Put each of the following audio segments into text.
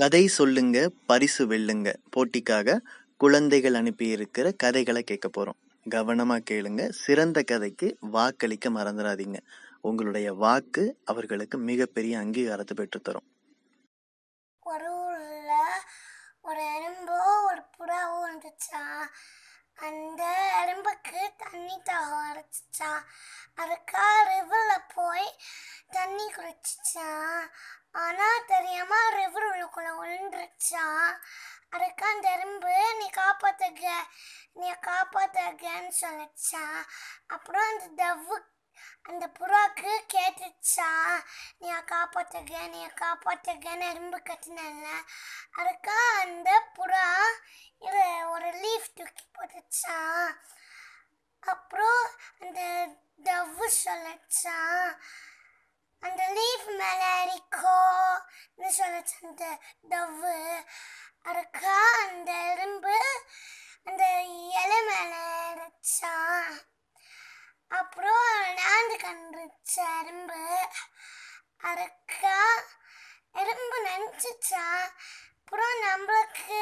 கதை சொல்லுங்க பரிசு வெல்லுங்க போட்டிக்காக குழந்தைகள் அனுப்பியிருக்கிற கதைகளை கேட்க போறோம் கவனமாக கேளுங்க சிறந்த கதைக்கு வாக்களிக்க மறந்துடாதீங்க உங்களுடைய வாக்கு அவர்களுக்கு மிகப்பெரிய அங்கீகாரத்தை பெற்றுத்தரும் ஒரு ஊர்ல ஒரு எறும்போ ஒரு புறாவோ வந்துச்சா கரும்புக்கு தண்ணி தகவரைச்சிச்சான் அதுக்கா ரிவரில் போய் தண்ணி குடிச்சிச்சா ஆனால் தெரியாமல் ரிவர் உள்ளுக்குள்ளே விழுந்துருச்சான் அதுக்கா திரும்பு நீ காப்பாற்றுக நீ காப்பாற்றுகன்னு சொல்லிச்சா அப்புறம் அந்த டவ்வு அந்த புறாக்கு கேட்டுச்சா நீ காப்பாற்றுக நீ காப்பாற்றுகன்னு எறும்பு கட்டினல்ல அதுக்கா அந்த புறா பாபு சொல்லச்சான் அந்த லீஃப் மேலே அரிக்கோன்னு சொல்லச்சு அந்த டவ்வு அறுக்கா அந்த எறும்பு அந்த இலை மேலே அரைச்சான் அப்புறம் நாண்டு கண்டுச்ச அரும்பு அறுக்கா எறும்பு நினச்சிச்சான் அப்புறம் நம்மளுக்கு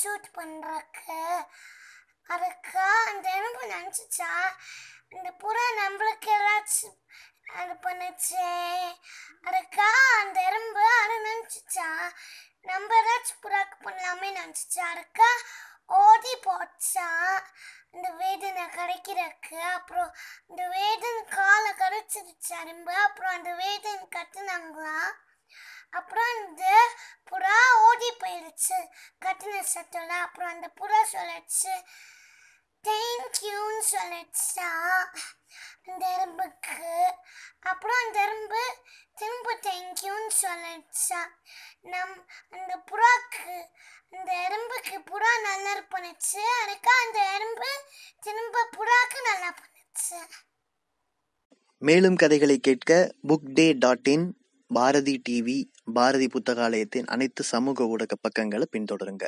ஷூட் பண்ணுறக்கு அதுக்கு அந்த எனக்கு நினச்சிச்சா இந்த புறா நம்மளுக்கு ஏதாச்சும் அது பண்ணுச்சு அதுக்கா அந்த எறும்பு அது நினச்சிச்சா நம்ம ஏதாச்சும் புறாக்கு பண்ணலாமே நினச்சிச்சா அதுக்கா ஓடி போச்சா இந்த வேதனை கிடைக்கிறக்கு அப்புறம் இந்த வேதன் காலை கரைச்சிருச்சு அரும்பு அப்புறம் அந்த வேதன் கத்துனாங்களா அப்புறம் இந்த சத்தம்ல அப்புறம் அந்த புறா சொல்லிடுச்சு தேங்க்யூன்னு சொல்லிடுச்சா அந்த எறும்புக்கு அப்புறம் அந்த எறும்பு திரும்ப தேங்க்யூன்னு சொல்லிடுச்சா நம் அந்த புறாக்கு அந்த எறும்புக்கு புறா நல்லா இருப்பனுச்சு அதுக்கு அந்த எறும்பு திரும்ப புறாக்கு நல்லா பண்ணுச்சு மேலும் கதைகளை கேட்க book day dot in Bharathi TV Bharathi புத்தகாலயத்தின் அனைத்து சமூக ஊடக பக்கங்களை பின்தொடருங்க